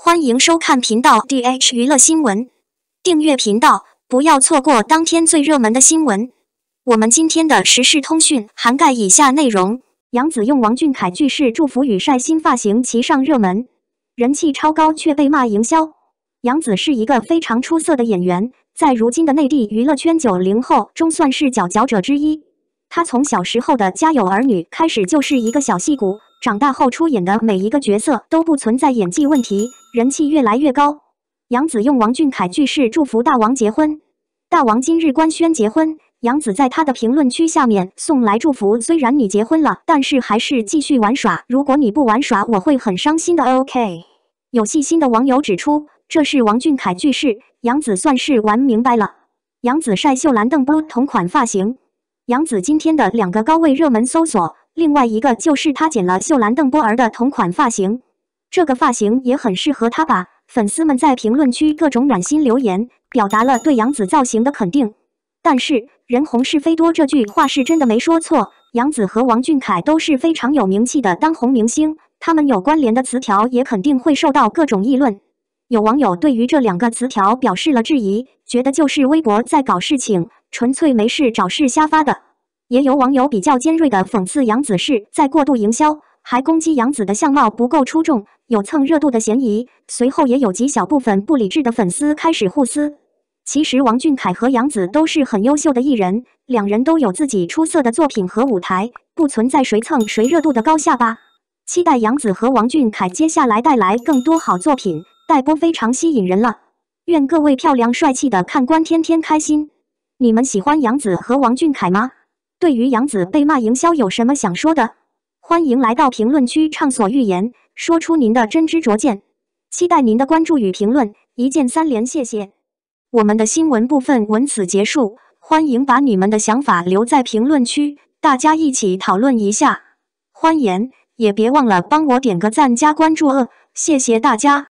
欢迎收看频道 dh 娱乐新闻，订阅频道不要错过当天最热门的新闻。我们今天的时事通讯涵盖以下内容：杨子用王俊凯句式祝福雨晒新发型，齐上热门，人气超高却被骂营销。杨子是一个非常出色的演员，在如今的内地娱乐圈九零后中算是佼佼者之一。他从小时候的《家有儿女》开始就是一个小戏骨，长大后出演的每一个角色都不存在演技问题。人气越来越高，杨紫用王俊凯句式祝福大王结婚。大王今日官宣结婚，杨紫在他的评论区下面送来祝福。虽然你结婚了，但是还是继续玩耍。如果你不玩耍，我会很伤心的。OK。有细心的网友指出，这是王俊凯句式，杨紫算是玩明白了。杨紫晒秀兰邓波同款发型，杨紫今天的两个高位热门搜索，另外一个就是他剪了秀兰邓波儿的同款发型。这个发型也很适合他吧？粉丝们在评论区各种暖心留言，表达了对杨紫造型的肯定。但是“人红是非多”这句话是真的没说错。杨紫和王俊凯都是非常有名气的当红明星，他们有关联的词条也肯定会受到各种议论。有网友对于这两个词条表示了质疑，觉得就是微博在搞事情，纯粹没事找事瞎发的。也有网友比较尖锐的讽刺杨紫是在过度营销。还攻击杨子的相貌不够出众，有蹭热度的嫌疑。随后也有极小部分不理智的粉丝开始互撕。其实王俊凯和杨子都是很优秀的艺人，两人都有自己出色的作品和舞台，不存在谁蹭谁热度的高下吧。期待杨子和王俊凯接下来带来更多好作品，带播非常吸引人了。愿各位漂亮帅气的看官天天开心。你们喜欢杨子和王俊凯吗？对于杨子被骂营销有什么想说的？欢迎来到评论区，畅所欲言，说出您的真知灼见。期待您的关注与评论，一键三连，谢谢。我们的新闻部分文此结束，欢迎把你们的想法留在评论区，大家一起讨论一下。欢迎，也别忘了帮我点个赞加关注，哦，谢谢大家。